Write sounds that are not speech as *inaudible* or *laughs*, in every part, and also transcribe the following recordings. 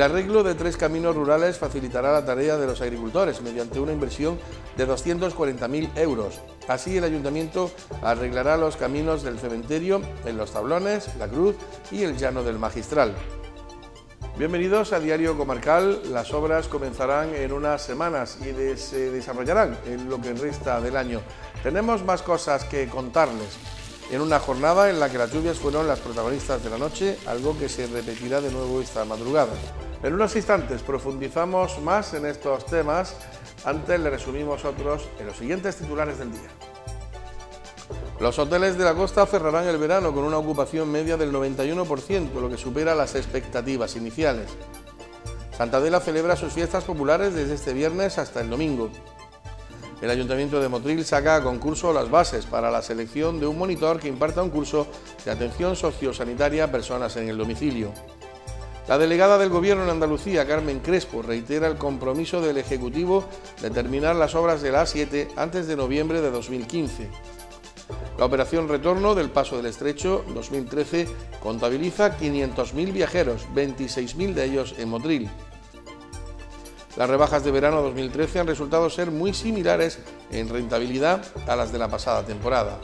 El arreglo de tres caminos rurales facilitará la tarea de los agricultores mediante una inversión de 240.000 euros. Así el ayuntamiento arreglará los caminos del cementerio en Los Tablones, La Cruz y el Llano del Magistral. Bienvenidos a Diario Comarcal. Las obras comenzarán en unas semanas y se desarrollarán en lo que resta del año. Tenemos más cosas que contarles en una jornada en la que las lluvias fueron las protagonistas de la noche, algo que se repetirá de nuevo esta madrugada. En unos instantes profundizamos más en estos temas, antes le resumimos otros en los siguientes titulares del día. Los hoteles de la costa cerrarán el verano con una ocupación media del 91%, lo que supera las expectativas iniciales. Santadela celebra sus fiestas populares desde este viernes hasta el domingo. El Ayuntamiento de Motril saca a concurso las bases para la selección de un monitor que imparta un curso de atención sociosanitaria a personas en el domicilio. La delegada del Gobierno en Andalucía, Carmen Crespo, reitera el compromiso del Ejecutivo de terminar las obras de la A7 antes de noviembre de 2015. La operación Retorno del Paso del Estrecho 2013 contabiliza 500.000 viajeros, 26.000 de ellos en Motril. Las rebajas de verano 2013 han resultado ser muy similares en rentabilidad a las de la pasada temporada.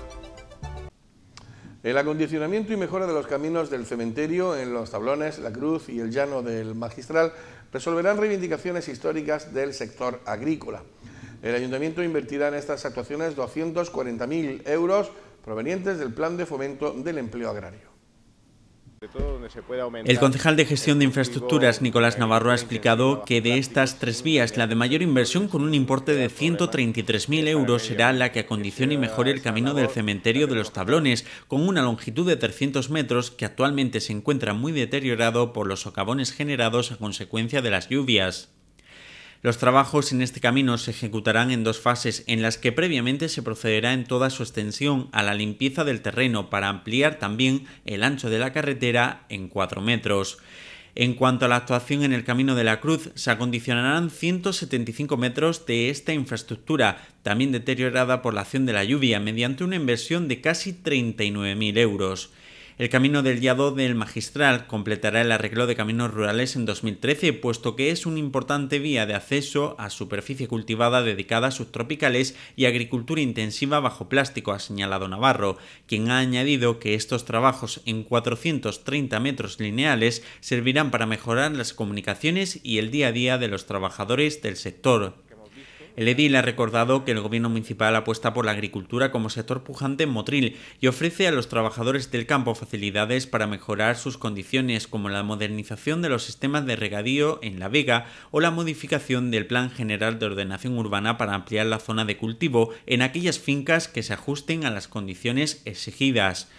El acondicionamiento y mejora de los caminos del cementerio en los tablones, la cruz y el llano del magistral resolverán reivindicaciones históricas del sector agrícola. El ayuntamiento invertirá en estas actuaciones 240.000 euros provenientes del Plan de Fomento del Empleo Agrario. El concejal de gestión de infraestructuras, Nicolás Navarro, ha explicado que de estas tres vías, la de mayor inversión con un importe de 133.000 euros será la que acondicione y mejore el camino del cementerio de los Tablones, con una longitud de 300 metros que actualmente se encuentra muy deteriorado por los socavones generados a consecuencia de las lluvias. Los trabajos en este camino se ejecutarán en dos fases en las que previamente se procederá en toda su extensión a la limpieza del terreno para ampliar también el ancho de la carretera en 4 metros. En cuanto a la actuación en el Camino de la Cruz, se acondicionarán 175 metros de esta infraestructura, también deteriorada por la acción de la lluvia, mediante una inversión de casi 39.000 euros. El camino del Yadó del Magistral completará el arreglo de caminos rurales en 2013, puesto que es una importante vía de acceso a superficie cultivada dedicada a subtropicales y agricultura intensiva bajo plástico, ha señalado Navarro, quien ha añadido que estos trabajos en 430 metros lineales servirán para mejorar las comunicaciones y el día a día de los trabajadores del sector. El edil ha recordado que el gobierno municipal apuesta por la agricultura como sector pujante en Motril y ofrece a los trabajadores del campo facilidades para mejorar sus condiciones, como la modernización de los sistemas de regadío en La Vega o la modificación del Plan General de Ordenación Urbana para ampliar la zona de cultivo en aquellas fincas que se ajusten a las condiciones exigidas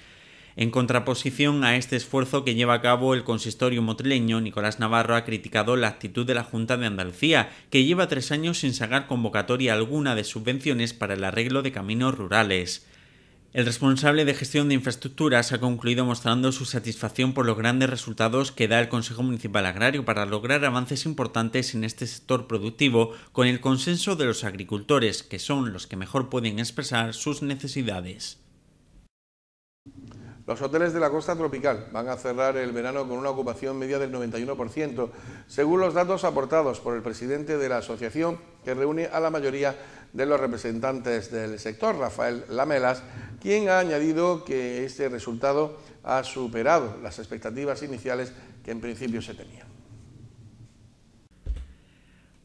en contraposición a este esfuerzo que lleva a cabo el consistorio motrileño, Nicolás Navarro ha criticado la actitud de la Junta de Andalucía, que lleva tres años sin sacar convocatoria alguna de subvenciones para el arreglo de caminos rurales. El responsable de gestión de infraestructuras ha concluido mostrando su satisfacción por los grandes resultados que da el Consejo Municipal Agrario para lograr avances importantes en este sector productivo con el consenso de los agricultores, que son los que mejor pueden expresar sus necesidades. Los hoteles de la costa tropical van a cerrar el verano con una ocupación media del 91%, según los datos aportados por el presidente de la asociación que reúne a la mayoría de los representantes del sector, Rafael Lamelas, quien ha añadido que este resultado ha superado las expectativas iniciales que en principio se tenían.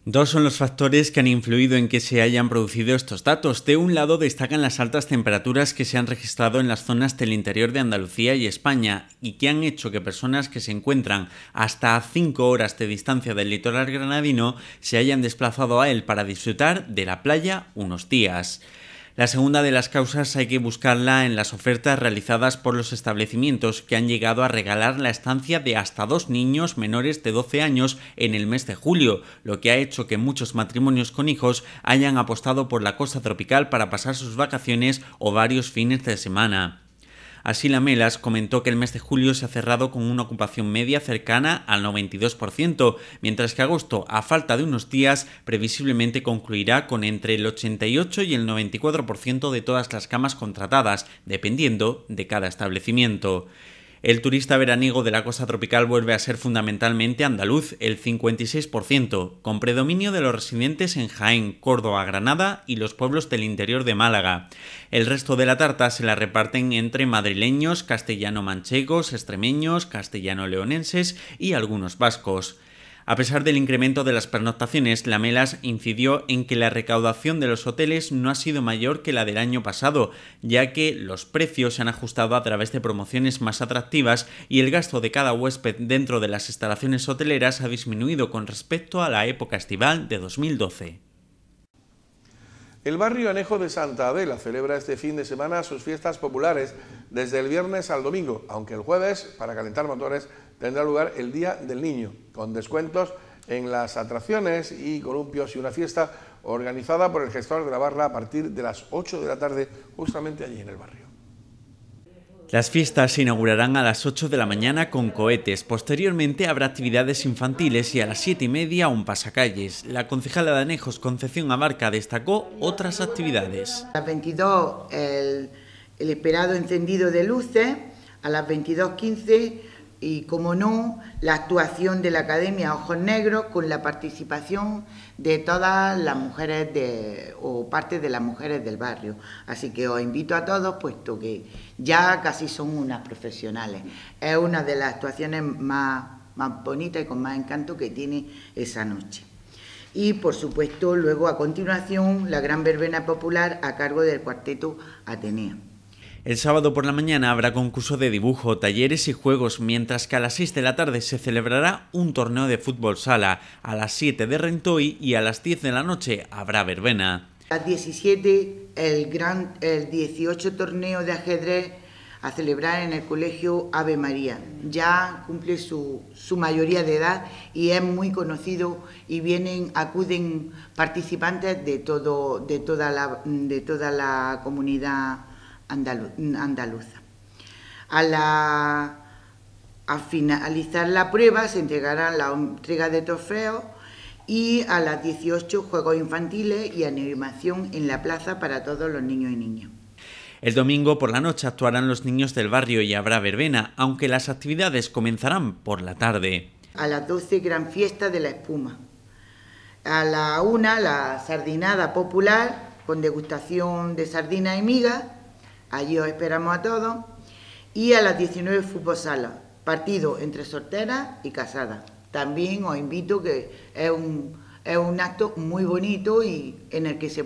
Dos son los factores que han influido en que se hayan producido estos datos. De un lado destacan las altas temperaturas que se han registrado en las zonas del interior de Andalucía y España y que han hecho que personas que se encuentran hasta a 5 horas de distancia del litoral granadino se hayan desplazado a él para disfrutar de la playa unos días. La segunda de las causas hay que buscarla en las ofertas realizadas por los establecimientos que han llegado a regalar la estancia de hasta dos niños menores de 12 años en el mes de julio, lo que ha hecho que muchos matrimonios con hijos hayan apostado por la costa tropical para pasar sus vacaciones o varios fines de semana. Así Melas comentó que el mes de julio se ha cerrado con una ocupación media cercana al 92%, mientras que agosto, a falta de unos días, previsiblemente concluirá con entre el 88 y el 94% de todas las camas contratadas, dependiendo de cada establecimiento. El turista veraniego de la costa tropical vuelve a ser fundamentalmente andaluz, el 56%, con predominio de los residentes en Jaén, Córdoba, Granada y los pueblos del interior de Málaga. El resto de la tarta se la reparten entre madrileños, castellano-manchegos, extremeños, castellano-leonenses y algunos vascos. A pesar del incremento de las pernoctaciones, Lamelas incidió en que la recaudación de los hoteles no ha sido mayor que la del año pasado, ya que los precios se han ajustado a través de promociones más atractivas y el gasto de cada huésped dentro de las instalaciones hoteleras ha disminuido con respecto a la época estival de 2012. El barrio Anejo de Santa Adela celebra este fin de semana sus fiestas populares desde el viernes al domingo, aunque el jueves, para calentar motores, tendrá lugar el Día del Niño, con descuentos en las atracciones y columpios y una fiesta organizada por el gestor de la barra a partir de las 8 de la tarde, justamente allí en el barrio. Las fiestas se inaugurarán a las 8 de la mañana con cohetes. Posteriormente habrá actividades infantiles y a las 7 y media un pasacalles. La concejala de Anejos, Concepción Abarca, destacó otras actividades. A las 22 el, el esperado encendido de luces, a las 22.15 y, como no, la actuación de la Academia Ojos Negros con la participación de todas las mujeres o parte de las mujeres del barrio. Así que os invito a todos, puesto que ya casi son unas profesionales. Es una de las actuaciones más, más bonitas y con más encanto que tiene esa noche. Y, por supuesto, luego a continuación, la gran verbena popular a cargo del cuarteto Atenea. El sábado por la mañana habrá concurso de dibujo, talleres y juegos, mientras que a las 6 de la tarde se celebrará un torneo de fútbol sala, a las 7 de Rentoy y a las 10 de la noche habrá verbena. A las 17 el, gran, el 18 torneo de ajedrez a celebrar en el colegio Ave María. Ya cumple su, mayoría de edad y es muy conocido y vienen, acuden participantes de, todo, de, toda, la, de toda la comunidad andaluza. A, la, a finalizar la prueba se entregará la entrega de trofeo y a las 18 juegos infantiles y animación en la plaza para todos los niños y niñas. El domingo por la noche actuarán los niños del barrio y habrá verbena, aunque las actividades comenzarán por la tarde. A las 12 gran fiesta de la espuma. A la 1 la sardinada popular con degustación de sardina y miga. Allí os esperamos a todos. Y a las 19 Fútbol Sala, partido entre solteras y casadas. También os invito que es un, es un acto muy bonito y en el que se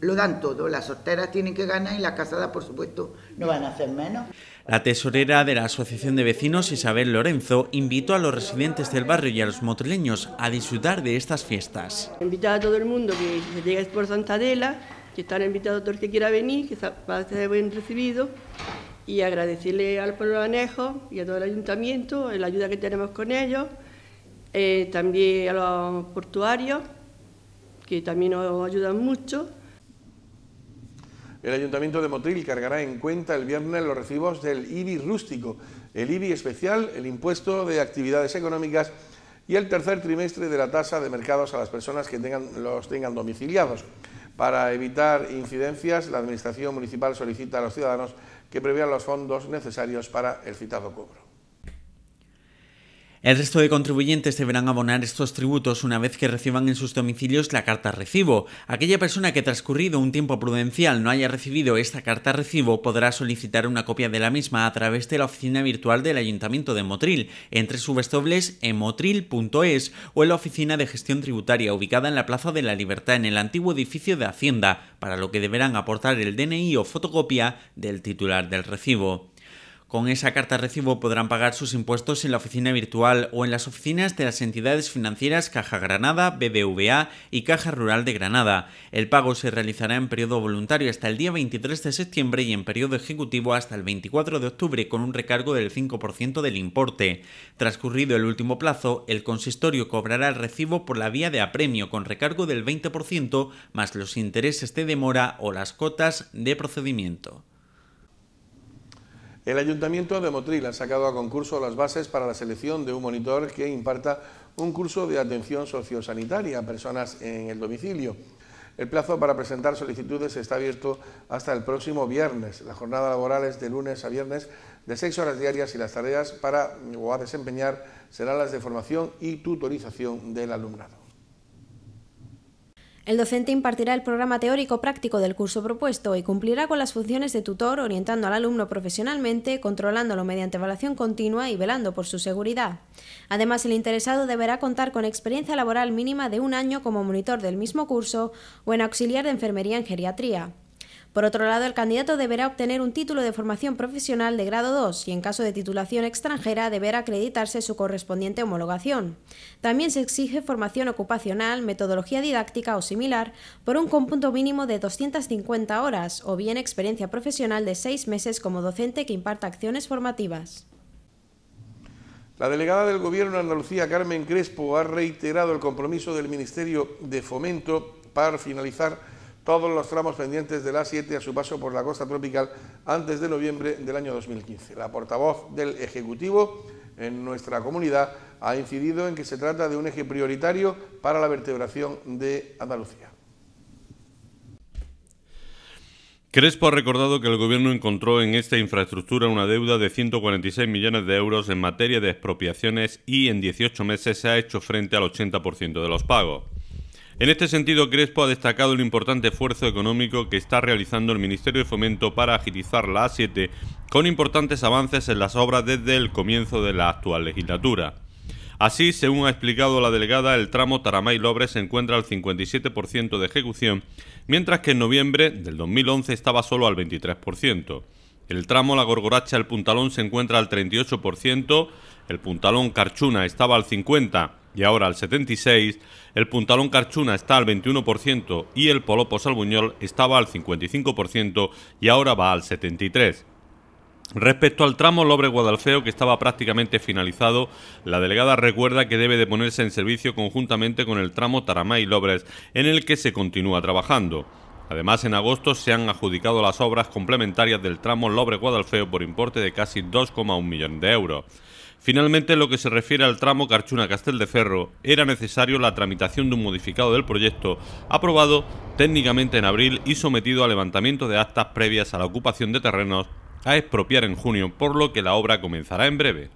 lo dan todo. Las solteras tienen que ganar y las casadas, por supuesto, no van a hacer menos. La tesorera de la Asociación de Vecinos, Isabel Lorenzo, invitó a los residentes del barrio y a los motrileños a disfrutar de estas fiestas. "...invita a todo el mundo que se llegue por Santa Adela que están invitados todos los que quiera venir, que va a ser bien recibido, y agradecerle al pueblo de Anejo y a todo el ayuntamiento la ayuda que tenemos con ellos, eh, también a los portuarios, que también nos ayudan mucho. El Ayuntamiento de Motril cargará en cuenta el viernes los recibos del IBI rústico, el IBI especial, el impuesto de actividades económicas y el tercer trimestre de la tasa de mercados a las personas que los tengan domiciliados. Para evitar incidencias, la Administración Municipal solicita a los ciudadanos que prevean los fondos necesarios para el citado cobro. El resto de contribuyentes deberán abonar estos tributos una vez que reciban en sus domicilios la carta recibo. Aquella persona que transcurrido un tiempo prudencial no haya recibido esta carta recibo podrá solicitar una copia de la misma a través de la oficina virtual del Ayuntamiento de Motril, entre subestables en motril.es o en la oficina de gestión tributaria ubicada en la Plaza de la Libertad en el antiguo edificio de Hacienda, para lo que deberán aportar el DNI o fotocopia del titular del recibo. Con esa carta recibo podrán pagar sus impuestos en la oficina virtual o en las oficinas de las entidades financieras Caja Granada, BBVA y Caja Rural de Granada. El pago se realizará en periodo voluntario hasta el día 23 de septiembre y en periodo ejecutivo hasta el 24 de octubre con un recargo del 5% del importe. Transcurrido el último plazo, el consistorio cobrará el recibo por la vía de apremio con recargo del 20% más los intereses de demora o las cotas de procedimiento. El Ayuntamiento de Motril ha sacado a concurso las bases para la selección de un monitor que imparta un curso de atención sociosanitaria a personas en el domicilio. El plazo para presentar solicitudes está abierto hasta el próximo viernes. La jornada laboral es de lunes a viernes de seis horas diarias y las tareas para o a desempeñar serán las de formación y tutorización del alumnado. El docente impartirá el programa teórico práctico del curso propuesto y cumplirá con las funciones de tutor, orientando al alumno profesionalmente, controlándolo mediante evaluación continua y velando por su seguridad. Además, el interesado deberá contar con experiencia laboral mínima de un año como monitor del mismo curso o en auxiliar de enfermería en geriatría. Por otro lado, el candidato deberá obtener un título de formación profesional de grado 2 y en caso de titulación extranjera deberá acreditarse su correspondiente homologación. También se exige formación ocupacional, metodología didáctica o similar por un conjunto mínimo de 250 horas o bien experiencia profesional de seis meses como docente que imparta acciones formativas. La delegada del Gobierno de Andalucía, Carmen Crespo, ha reiterado el compromiso del Ministerio de Fomento para finalizar todos los tramos pendientes de la 7 a su paso por la costa tropical antes de noviembre del año 2015. La portavoz del Ejecutivo en nuestra comunidad ha incidido en que se trata de un eje prioritario para la vertebración de Andalucía. Crespo ha recordado que el Gobierno encontró en esta infraestructura una deuda de 146 millones de euros en materia de expropiaciones y en 18 meses se ha hecho frente al 80% de los pagos. En este sentido, Crespo ha destacado el importante esfuerzo económico que está realizando el Ministerio de Fomento para agilizar la A7 con importantes avances en las obras desde el comienzo de la actual legislatura. Así, según ha explicado la delegada, el tramo Taramay-Lobre se encuentra al 57% de ejecución, mientras que en noviembre del 2011 estaba solo al 23%. El tramo La Gorgoracha el Puntalón se encuentra al 38%, el Puntalón Carchuna estaba al 50%, y ahora al 76%, el Puntalón Carchuna está al 21% y el Polopo Salbuñol estaba al 55% y ahora va al 73%. Respecto al tramo Lobre Guadalfeo, que estaba prácticamente finalizado, la delegada recuerda que debe de ponerse en servicio conjuntamente con el tramo Taramay Lobres, en el que se continúa trabajando. Además, en agosto se han adjudicado las obras complementarias del tramo Lobre Guadalfeo por importe de casi 2,1 millones de euros. Finalmente, lo que se refiere al tramo carchuna Ferro... era necesario la tramitación de un modificado del proyecto, aprobado técnicamente en abril y sometido a levantamiento de actas previas a la ocupación de terrenos a expropiar en junio, por lo que la obra comenzará en breve.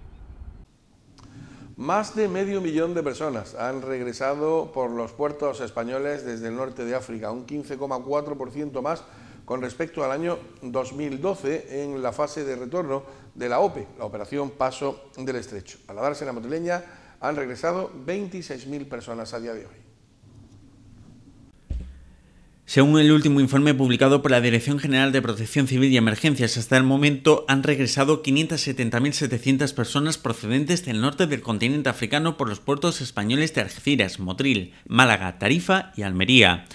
Más de medio millón de personas han regresado por los puertos españoles desde el norte de África, un 15,4% más con respecto al año 2012 en la fase de retorno de la OPE, la Operación Paso del Estrecho. Al la dársena han regresado 26.000 personas a día de hoy. Según el último informe publicado por la Dirección General de Protección Civil y Emergencias, hasta el momento han regresado 570.700 personas procedentes del norte del continente africano por los puertos españoles de Algeciras, Motril, Málaga, Tarifa y Almería.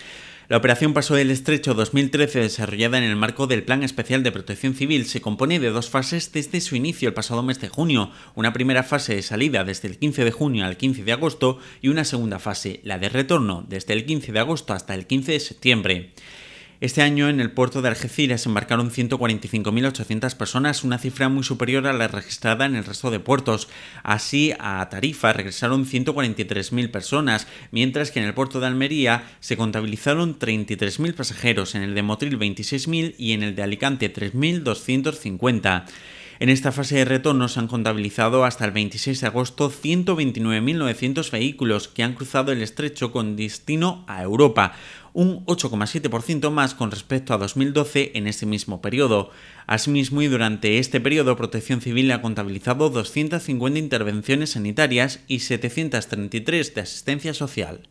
La operación Paso del Estrecho 2013, desarrollada en el marco del Plan Especial de Protección Civil, se compone de dos fases desde su inicio el pasado mes de junio. Una primera fase de salida desde el 15 de junio al 15 de agosto y una segunda fase, la de retorno, desde el 15 de agosto hasta el 15 de septiembre. Este año en el puerto de Algeciras embarcaron 145.800 personas, una cifra muy superior a la registrada en el resto de puertos. Así, a Tarifa regresaron 143.000 personas, mientras que en el puerto de Almería se contabilizaron 33.000 pasajeros, en el de Motril 26.000 y en el de Alicante 3.250. En esta fase de retorno se han contabilizado hasta el 26 de agosto 129.900 vehículos que han cruzado el estrecho con destino a Europa, un 8,7% más con respecto a 2012 en ese mismo periodo. Asimismo, y durante este periodo, Protección Civil ha contabilizado 250 intervenciones sanitarias y 733 de asistencia social.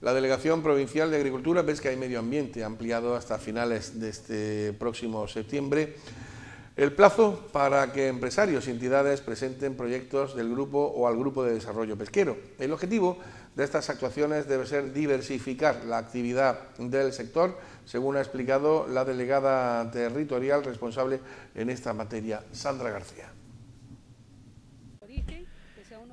La Delegación Provincial de Agricultura, Pesca y Medio Ambiente, ...ha ampliado hasta finales de este próximo septiembre, el plazo para que empresarios y entidades presenten proyectos del grupo o al grupo de desarrollo pesquero. El objetivo de estas actuaciones debe ser diversificar la actividad del sector, según ha explicado la delegada territorial responsable en esta materia, Sandra García.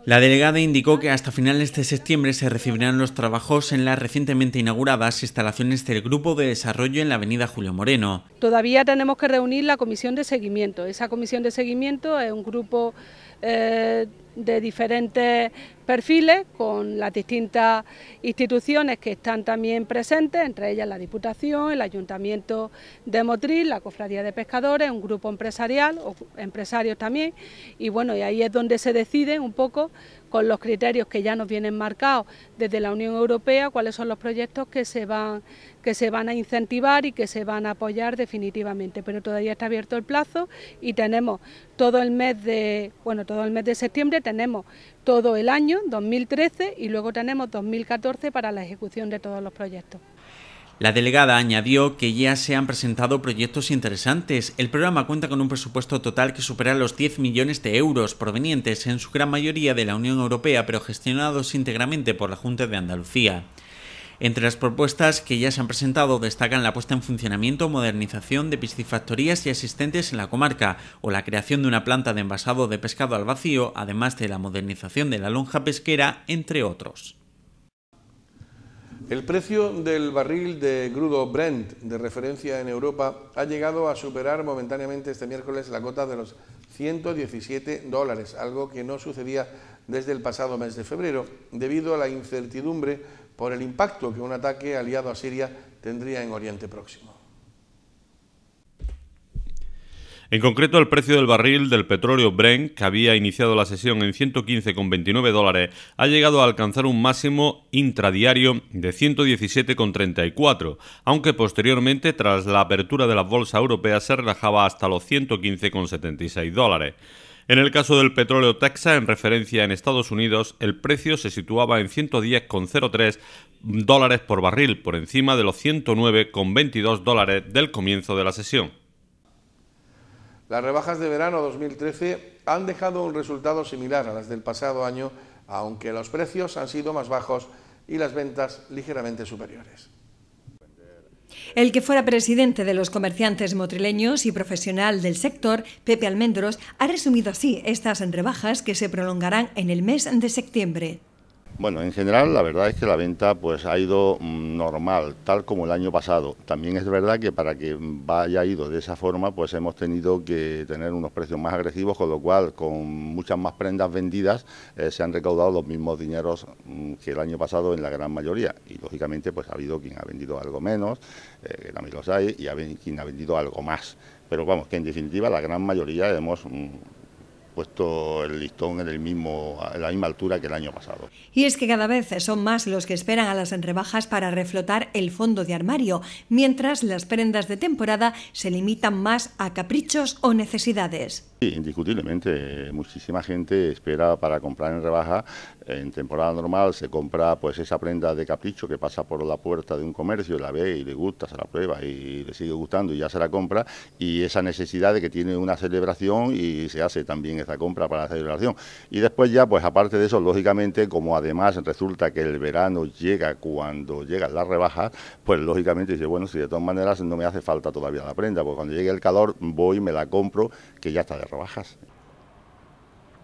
La delegada indicó que hasta finales de septiembre se recibirán los trabajos en las recientemente inauguradas instalaciones del Grupo de Desarrollo en la Avenida Julio Moreno. Todavía tenemos que reunir la comisión de seguimiento. Esa comisión de seguimiento es un grupo eh, de diferentes perfiles con las distintas instituciones que están también presentes, entre ellas la Diputación, el Ayuntamiento de Motril, la Cofradía de Pescadores, un grupo empresarial, o empresarios también, y bueno, y ahí es donde se decide un poco con los criterios que ya nos vienen marcados desde la Unión Europea, cuáles son los proyectos que se van, que se van a incentivar y que se van a apoyar definitivamente. Pero todavía está abierto el plazo y tenemos todo el mes de, bueno, todo el mes de septiembre tenemos todo el año 2013 y luego tenemos 2014 para la ejecución de todos los proyectos. La delegada añadió que ya se han presentado proyectos interesantes. El programa cuenta con un presupuesto total que supera los 10 millones de euros, provenientes en su gran mayoría de la Unión Europea, pero gestionados íntegramente por la Junta de Andalucía. Entre las propuestas que ya se han presentado destacan la puesta en funcionamiento, modernización de piscifactorías y asistentes en la comarca, o la creación de una planta de envasado de pescado al vacío, además de la modernización de la lonja pesquera, entre otros. El precio del barril de grudo Brent de referencia en Europa ha llegado a superar momentáneamente este miércoles la cota de los 117 dólares, algo que no sucedía desde el pasado mes de febrero, debido a la incertidumbre por el impacto que un ataque aliado a Siria tendría en Oriente Próximo. En concreto, el precio del barril del petróleo Brent, que había iniciado la sesión en 115,29 dólares, ha llegado a alcanzar un máximo intradiario de 117,34, aunque posteriormente, tras la apertura de la bolsa europea, se relajaba hasta los 115,76 dólares. En el caso del petróleo Texas, en referencia en Estados Unidos, el precio se situaba en 110,03 dólares por barril, por encima de los 109,22 dólares del comienzo de la sesión. Las rebajas de verano 2013 han dejado un resultado similar a las del pasado año, aunque los precios han sido más bajos y las ventas ligeramente superiores. El que fuera presidente de los comerciantes motrileños y profesional del sector, Pepe Almendros, ha resumido así estas rebajas que se prolongarán en el mes de septiembre. Bueno, en general la verdad es que la venta pues ha ido mm, normal, tal como el año pasado. También es verdad que para que vaya ido de esa forma pues hemos tenido que tener unos precios más agresivos, con lo cual con muchas más prendas vendidas eh, se han recaudado los mismos dineros mm, que el año pasado en la gran mayoría. Y lógicamente pues ha habido quien ha vendido algo menos, eh, que también los hay, y ha, quien ha vendido algo más. Pero vamos, que en definitiva la gran mayoría hemos... Mm, puesto el listón en, el mismo, la misma altura que el año pasado. Y es que cada vez son más los que esperan a las rebajas para reflotar el fondo de armario, mientras las prendas de temporada se limitan más a caprichos o necesidades. Sí, indiscutiblemente, muchísima gente espera para comprar en rebaja. En temporada normal se compra pues esa prenda de capricho que pasa por la puerta de un comercio, la ve y le gusta, se la prueba y le sigue gustando y ya se la compra. Y esa necesidad de que tiene una celebración y se hace también esa compra para la celebración. Y después ya, pues aparte de eso, lógicamente, como además resulta que el verano llega cuando llegan las rebajas, pues lógicamente dice, bueno, si de todas maneras no me hace falta todavía la prenda, pues cuando llegue el calor voy, me la compro, que ya está de rebajas.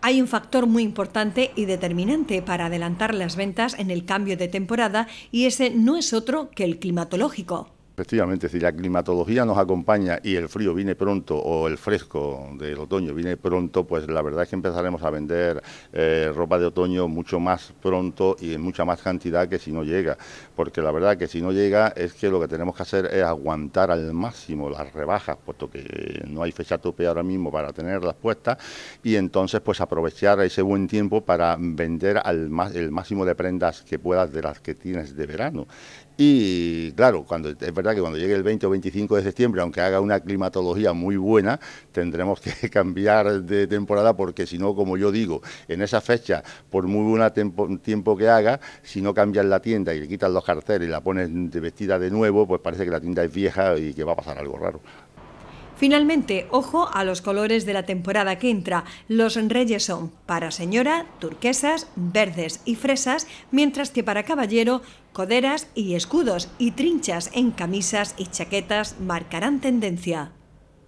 Hay un factor muy importante y determinante para adelantar las ventas en el cambio de temporada y ese no es otro que el climatológico. Efectivamente, si la climatología nos acompaña y el frío viene pronto o el fresco del otoño viene pronto, pues la verdad es que empezaremos a vender eh, ropa de otoño mucho más pronto y en mucha más cantidad que si no llega. Porque la verdad que si no llega es que lo que tenemos que hacer es aguantar al máximo las rebajas, puesto que no hay fecha tope ahora mismo para tenerlas puestas y entonces pues aprovechar ese buen tiempo para vender al el máximo de prendas que puedas de las que tienes de verano y claro, cuando, es verdad que cuando llegue el 20 o 25 de septiembre, aunque haga una climatología muy buena, tendremos que *laughs* cambiar de temporada porque si no, como yo digo, en esa fecha, por muy buen tiempo que haga, si no cambias la tienda y le quitas los carteles y la pones de vestida de nuevo, pues parece que la tienda es vieja y que va a pasar algo raro. Finalmente, ojo a los colores de la temporada que entra. Los reyes son para señora, turquesas, verdes y fresas, mientras que para caballero, coderas y escudos y trinchas en camisas y chaquetas marcarán tendencia.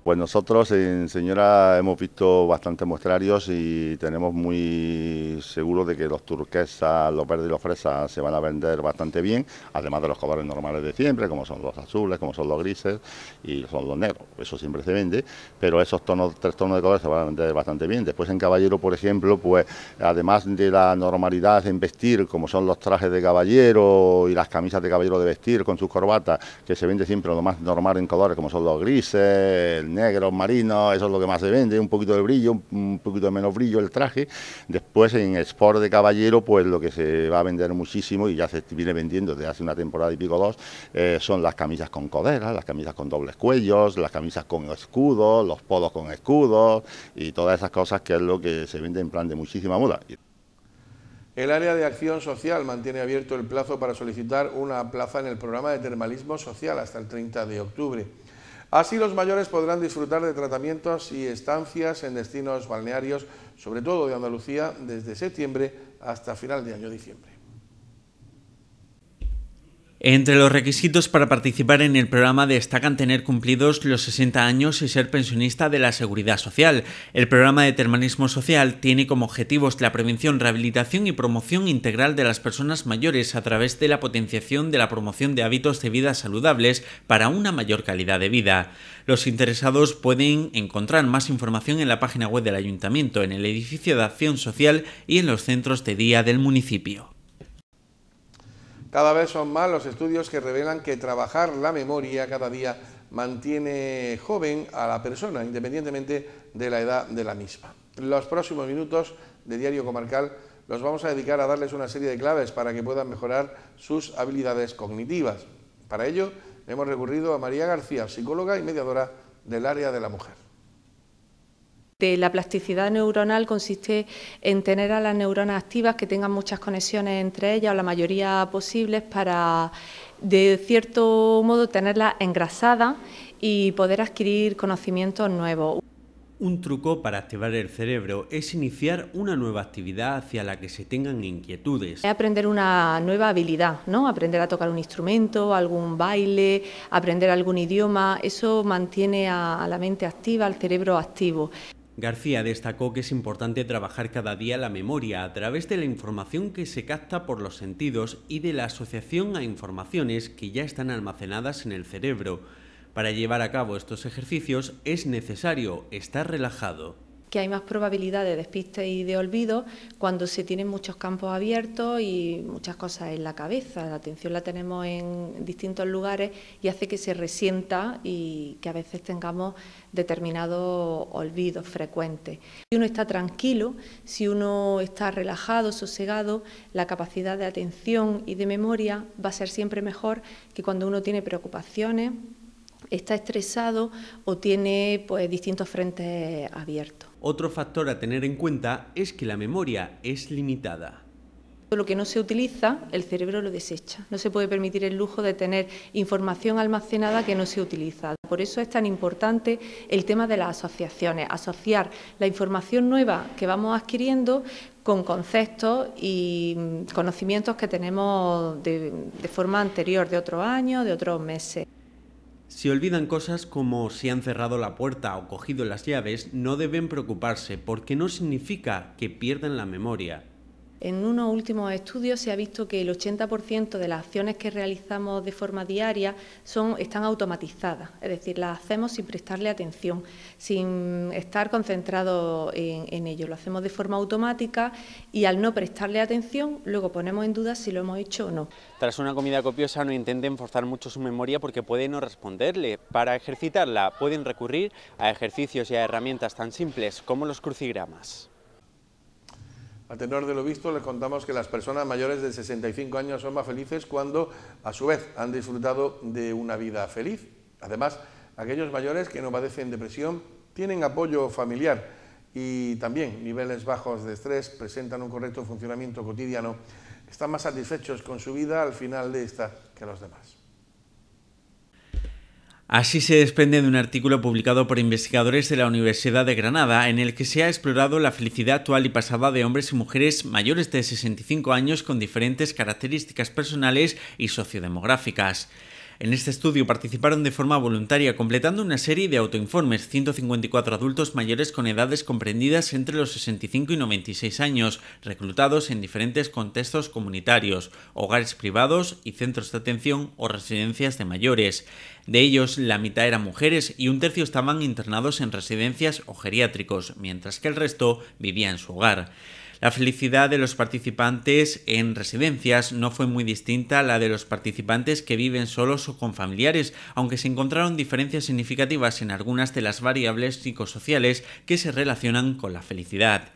Pues nosotros en Señora hemos visto bastantes muestrarios y tenemos muy seguro de que los turquesas, los verdes y los fresas se van a vender bastante bien, además de los colores normales de siempre, como son los azules, como son los grises y son los negros. Eso siempre se vende, pero esos tonos, tres tonos de colores se van a vender bastante bien. Después en caballero, por ejemplo, pues además de la normalidad en vestir, como son los trajes de caballero y las camisas de caballero de vestir con sus corbatas, que se vende siempre lo más normal en colores, como son los grises, negros, marinos, eso es lo que más se vende, un poquito de brillo, un poquito de menos brillo el traje. Después en sport de caballero, pues lo que se va a vender muchísimo y ya se viene vendiendo desde hace una temporada y pico dos, eh, son las camisas con coderas, las camisas con dobles cuellos, las camisas con escudos, los polos con escudos y todas esas cosas que es lo que se vende en plan de muchísima moda. El área de acción social mantiene abierto el plazo para solicitar una plaza en el programa de termalismo social hasta el 30 de octubre. Así los mayores podrán disfrutar de tratamientos y estancias en destinos balnearios, sobre todo de Andalucía, desde septiembre hasta final de año diciembre. Entre los requisitos para participar en el programa destacan tener cumplidos los 60 años y ser pensionista de la Seguridad Social. El programa de Termanismo Social tiene como objetivos la prevención, rehabilitación y promoción integral de las personas mayores a través de la potenciación de la promoción de hábitos de vida saludables para una mayor calidad de vida. Los interesados pueden encontrar más información en la página web del Ayuntamiento, en el edificio de Acción Social y en los centros de día del municipio. Cada vez son más los estudios que revelan que trabajar la memoria cada día mantiene joven a la persona, independientemente de la edad de la misma. Los próximos minutos de Diario Comarcal los vamos a dedicar a darles una serie de claves para que puedan mejorar sus habilidades cognitivas. Para ello, hemos recurrido a María García, psicóloga y mediadora del área de la mujer. La plasticidad neuronal consiste en tener a las neuronas activas que tengan muchas conexiones entre ellas o la mayoría posibles para, de cierto modo, tenerlas engrasadas y poder adquirir conocimientos nuevos. Un truco para activar el cerebro es iniciar una nueva actividad hacia la que se tengan inquietudes. Es aprender una nueva habilidad, ¿no? Aprender a tocar un instrumento, algún baile, aprender algún idioma, eso mantiene a la mente activa, al cerebro activo. García destacó que es importante trabajar cada día la memoria a través de la información que se capta por los sentidos y de la asociación a informaciones que ya están almacenadas en el cerebro. Para llevar a cabo estos ejercicios es necesario estar relajado que hay más probabilidad de despiste y de olvido cuando se tienen muchos campos abiertos y muchas cosas en la cabeza. La atención la tenemos en distintos lugares y hace que se resienta y que a veces tengamos determinados olvidos frecuentes. Si uno está tranquilo, si uno está relajado, sosegado, la capacidad de atención y de memoria va a ser siempre mejor que cuando uno tiene preocupaciones está estresado o tiene pues, distintos frentes abiertos. Otro factor a tener en cuenta es que la memoria es limitada. Lo que no se utiliza, el cerebro lo desecha. No se puede permitir el lujo de tener información almacenada que no se utiliza. Por eso es tan importante el tema de las asociaciones, asociar la información nueva que vamos adquiriendo con conceptos y conocimientos que tenemos de, de forma anterior, de otros años, de otros meses. Si olvidan cosas como si han cerrado la puerta o cogido las llaves, no deben preocuparse porque no significa que pierdan la memoria. En unos últimos estudios se ha visto que el 80% de las acciones que realizamos de forma diaria están automatizadas, es decir, las hacemos sin prestarle atención, sin estar concentrados en, ello. Lo hacemos de forma automática y al no prestarle atención, luego ponemos en duda si lo hemos hecho o no. Tras una comida copiosa, no intenten forzar mucho su memoria porque puede no responderle. Para ejercitarla, pueden recurrir a ejercicios y a herramientas tan simples como los crucigramas. A tenor de lo visto, les contamos que las personas mayores de 65 años son más felices cuando, a su vez, han disfrutado de una vida feliz. Además, aquellos mayores que no padecen depresión tienen apoyo familiar y también niveles bajos de estrés, presentan un correcto funcionamiento cotidiano, están más satisfechos con su vida al final de esta que los demás. Así se desprende de un artículo publicado por investigadores de la Universidad de Granada en el que se ha explorado la felicidad actual y pasada de hombres y mujeres mayores de 65 años con diferentes características personales y sociodemográficas. En este estudio participaron de forma voluntaria completando una serie de autoinformes 154 adultos mayores con edades comprendidas entre los 65 y 96 años, reclutados en diferentes contextos comunitarios, hogares privados y centros de atención o residencias de mayores. De ellos, la mitad eran mujeres y un tercio estaban internados en residencias o geriátricos, mientras que el resto vivía en su hogar. La felicidad de los participantes en residencias no fue muy distinta a la de los participantes que viven solos o con familiares, aunque se encontraron diferencias significativas en algunas de las variables psicosociales que se relacionan con la felicidad.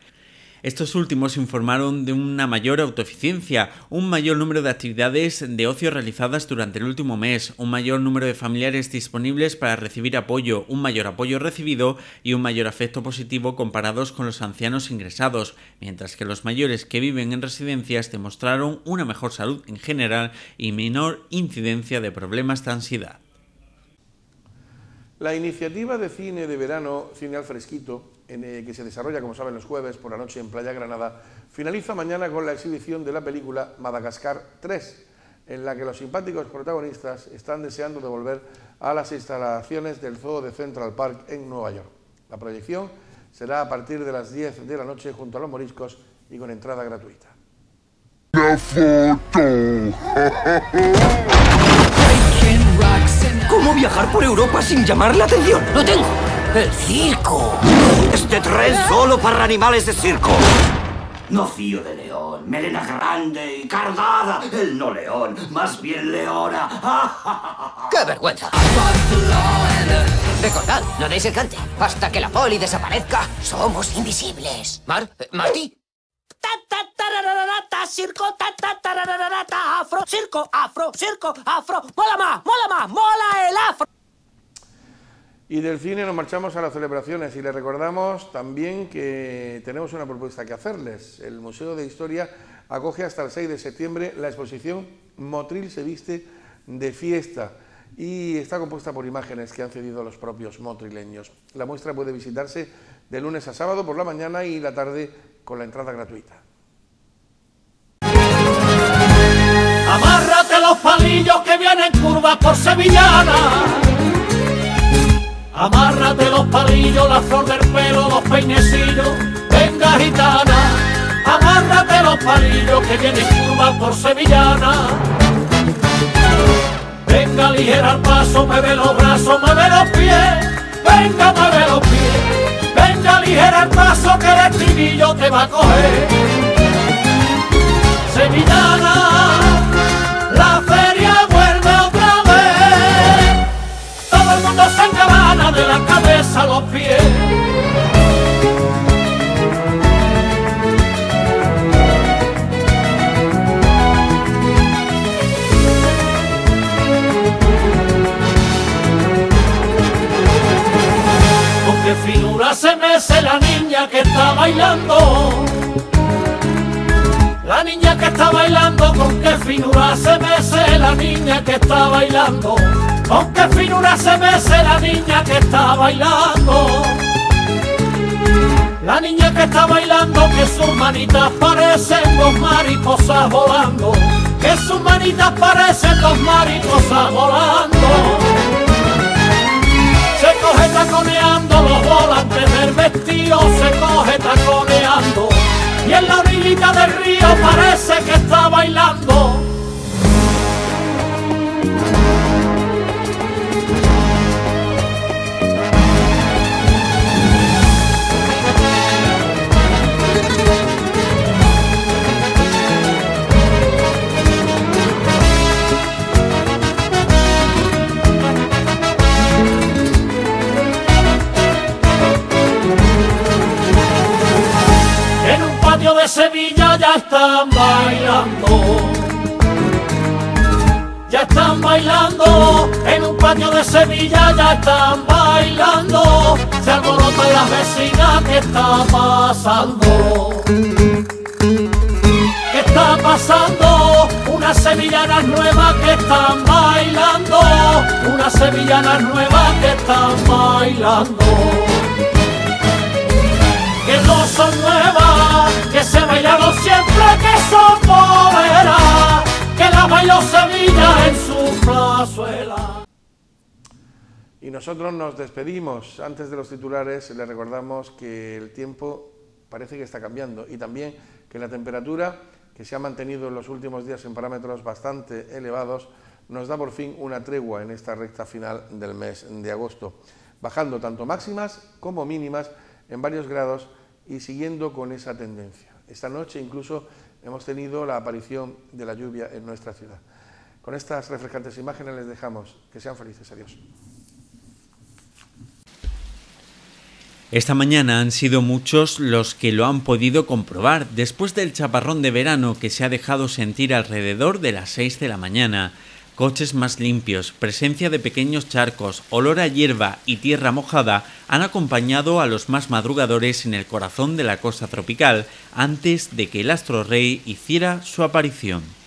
Estos últimos informaron de una mayor autoeficiencia, un mayor número de actividades de ocio realizadas durante el último mes, un mayor número de familiares disponibles para recibir apoyo, un mayor apoyo recibido y un mayor afecto positivo comparados con los ancianos ingresados, mientras que los mayores que viven en residencias demostraron una mejor salud en general y menor incidencia de problemas de ansiedad. La iniciativa de cine de verano, Cine al Fresquito, eh, que se desarrolla, como saben, los jueves por la noche en Playa Granada, finaliza mañana con la exhibición de la película Madagascar 3, en la que los simpáticos protagonistas están deseando devolver a las instalaciones del Zoo de Central Park en Nueva York. La proyección será a partir de las 10 de la noche junto a los moriscos y con entrada gratuita. ¿Cómo viajar por Europa sin llamar la atención? ¡Lo tengo! ¡El circo! Este tren solo para animales de circo. No fío de león, melena grande y cargada. El no león, más bien leona. *laughs* ¡Qué vergüenza! Recordad, no deis el cante. Hasta que la poli desaparezca, somos invisibles. ¿Mar? Eh, ¿Marty? circo, ta ta afro, circo, afro, circo, afro, mola más, mola más, mola el afro. Y del cine nos marchamos a las celebraciones y les recordamos también que tenemos una propuesta que hacerles. El Museo de Historia acoge hasta el 6 de septiembre la exposición Motril se viste de fiesta y está compuesta por imágenes que han cedido los propios motrileños. La muestra puede visitarse de lunes a sábado por la mañana y la tarde con la entrada gratuita. Amárrate los palillos que vienen curvas por Sevillana Amárrate los palillos, la flor del pelo, los peinecillos. Venga gitana, amárrate los palillos que viene curva por sevillana. Venga ligera el paso, mueve los brazos, mueve los pies. Venga, mueve los pies. Venga ligera el paso que el estribillo te va a coger. Sevillana. a los pies. Con qué finura se mece la niña que está bailando. La niña que está bailando, con qué finura se mece la niña que está bailando con qué finura se mece la niña que está bailando. La niña que está bailando, que sus manitas parecen dos mariposas volando, que sus manitas parecen dos mariposas volando. Se coge taconeando los volantes del vestido, se coge taconeando, y en la orillita del río parece que está bailando. de Sevilla ya están bailando. Ya están bailando, en un patio de Sevilla ya están bailando. Se alborota las vecinas, que está pasando? ¿Qué está pasando? Unas sevillanas nuevas que están bailando. Unas sevillanas nuevas que están bailando. Que no son nuevas siempre que que la en su Y nosotros nos despedimos. Antes de los titulares, le recordamos que el tiempo parece que está cambiando y también que la temperatura, que se ha mantenido en los últimos días en parámetros bastante elevados, nos da por fin una tregua en esta recta final del mes de agosto, bajando tanto máximas como mínimas en varios grados y siguiendo con esa tendencia. Esta noche incluso hemos tenido la aparición de la lluvia en nuestra ciudad. Con estas refrescantes imágenes les dejamos. Que sean felices. Adiós. Esta mañana han sido muchos los que lo han podido comprobar después del chaparrón de verano que se ha dejado sentir alrededor de las 6 de la mañana. Coches más limpios, presencia de pequeños charcos, olor a hierba y tierra mojada han acompañado a los más madrugadores en el corazón de la costa tropical antes de que el astro rey hiciera su aparición.